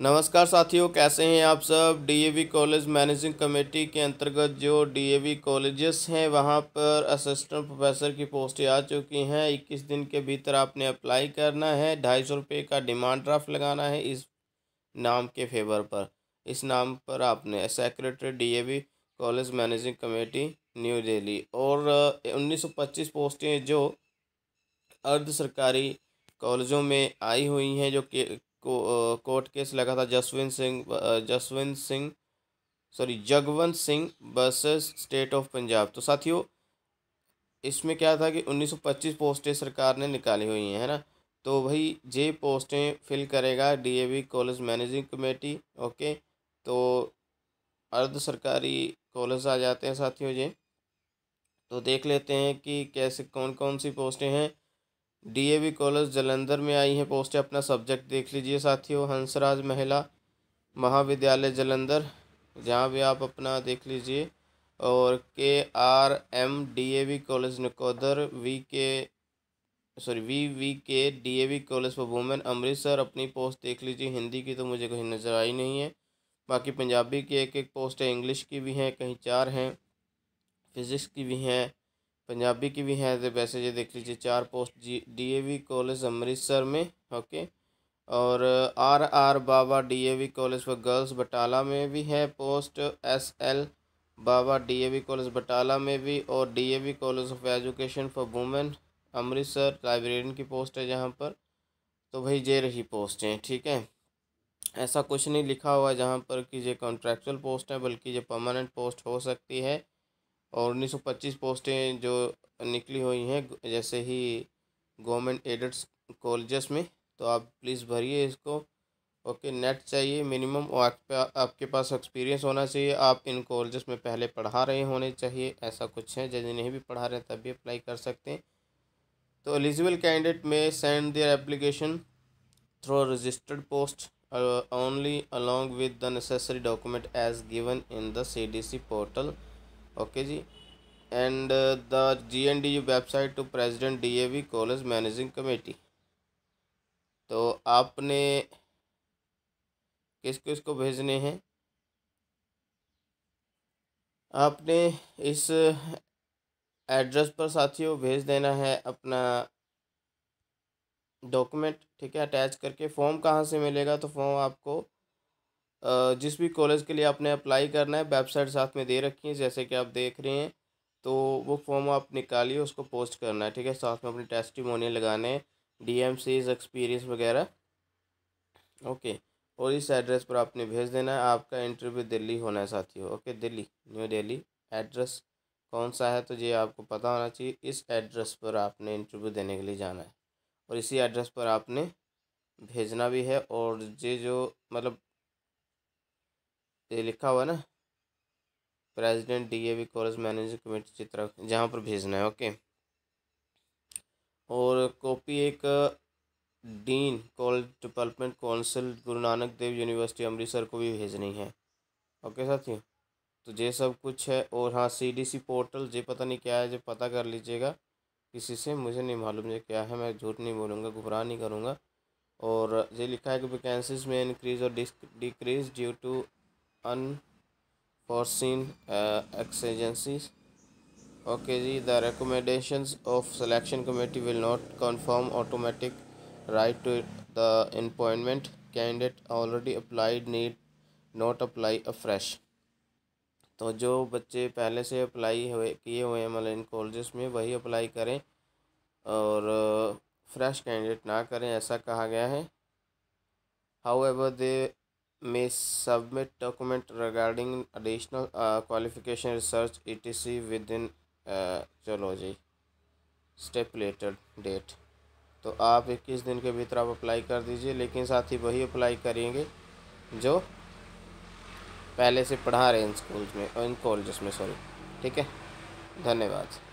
नमस्कार साथियों कैसे हैं आप सब डीएवी कॉलेज मैनेजिंग कमेटी के अंतर्गत जो डीएवी कॉलेजेस हैं वहां पर असिस्टेंट प्रोफेसर की पोस्टें आ चुकी हैं 21 दिन के भीतर आपने अप्लाई करना है ढाई सौ रुपये का डिमांड ड्राफ्ट लगाना है इस नाम के फेवर पर इस नाम पर आपने secretary DAV college managing committee new Delhi और उन्नीस सौ पच्चीस पोस्टें जो अर्ध सरकारी कॉलेजों में आई हुई हैं जो को, कोर्ट केस लगा था Jaswant Singh Jaswant Singh sorry Jagwant Singh versus state of Punjab तो साथियों इसमें क्या था कि 1925 पोस्टें सरकार ने निकाली हुई हैं है ना तो भाई जे पोस्टें फिल करेगा DAV college managing committee okay तो अर्ध सरकारी कॉलेज आ जाते हैं साथियों ये तो देख लेते हैं कि कैसे कौन कौन सी पोस्टें हैं डीएवी कॉलेज जलंधर में आई है पोस्टें अपना सब्जेक्ट देख लीजिए साथियों हंसराज महिला महाविद्यालय जलंधर जहाँ भी आप अपना देख लीजिए और K R M D A V college Nakodar V K sorry V V K D A V college for women Amritsar अपनी पोस्ट देख लीजिए हिंदी की तो मुझे कहीं नज़र आई नहीं है बाकी पंजाबी की एक एक पोस्ट है इंग्लिश की भी हैं कहीं चार हैं फिज़िक्स की भी हैं पंजाबी की भी हैं तो वैसे ये देख लीजिए चार post ji D A V college Amritsar में ओके और R R Baba D A V college for girls Batala में भी है post S L Baba D A V college Batala में भी और D A V college of education for women Amritsar librarian की पोस्ट है जहाँ पर तो भाई ये रही पोस्टें ठीक है ऐसा कुछ नहीं लिखा हुआ जहाँ पर कि ये कॉन्ट्रैक्चुअल पोस्ट है बल्कि ये परमानेंट पोस्ट हो सकती है और 1925 पोस्टें जो निकली हुई हैं जैसे ही गवर्नमेंट एडेड कॉलेजेस में तो आप प्लीज़ भरिए इसको ओके नेट चाहिए मिनिमम और आपके पास एक्सपीरियंस होना चाहिए आप इन कॉलेजेस में पहले पढ़ा रहे होने चाहिए ऐसा कुछ है जैसे नहीं भी पढ़ा रहे तब भी अप्लाई कर सकते हैं तो eligible candidate may send their application through registered post only along with the necessary document as given in the C portal okay ji and the G N D U website to president D A V college managing committee तो आपने किस किस को भेजने हैं आपने इस address पर साथियों भेज देना है अपना डॉक्यूमेंट ठीक है अटैच करके फॉर्म कहाँ से मिलेगा तो फॉर्म आपको जिस भी कॉलेज के लिए आपने अप्लाई करना है वेबसाइट साथ में दे रखी है जैसे कि आप देख रहे हैं तो वो फॉर्म आप निकालिए उसको पोस्ट करना है ठीक है साथ में अपने टेस्टिमोनियल लगाने हैं डी एम सीज एक्सपीरियंस वगैरह ओके और इस एड्रेस पर आपने भेज देना है आपका इंटरव्यू दिल्ली होना है साथियों okay Delhi new Delhi address कौन सा है तो ये आपको पता होना चाहिए इस एड्रेस पर आपने इंटरव्यू देने के लिए जाना है और इसी एड्रेस पर आपने भेजना भी है और ये जो मतलब ये लिखा हुआ ना president D A V college managing committee चित्र जहाँ पर भेजना है ओके और कॉपी एक डीन कॉलेज डेवलपमेंट काउंसिल गुरु नानक देव यूनिवर्सिटी अमृतसर को भी भेजनी है ओके साथियों तो ये सब कुछ है और हाँ सी डी सी पोर्टल जे पता नहीं क्या है जो पता कर लीजिएगा किसी से मुझे नहीं मालूम ये क्या है मैं झूठ नहीं बोलूँगा घुबरा नहीं करूँगा और ये लिखा है कि वैकेंसीज में इंक्रीज और decrease due to unforeseen uh, exigencies okay ji the recommendations of selection committee will not confirm automatic right to the appointment candidate already applied need not apply afresh तो जो बच्चे पहले से अप्लाई हुए किए हुए हैं मतलब इन कॉलेजेस में वही अप्लाई करें और फ्रेश कैंडिडेट ना करें ऐसा कहा गया है however they may submit document regarding additional uh, qualification research etc within uh, geology stipulated date तो आप इक्कीस दिन के भीतर आप अप्लाई कर दीजिए लेकिन साथ ही वही अप्लाई करेंगे जो पहले से पढ़ा रहे हैं स्कूल्स में और इन कॉलेजेस में सॉरी ठीक है धन्यवाद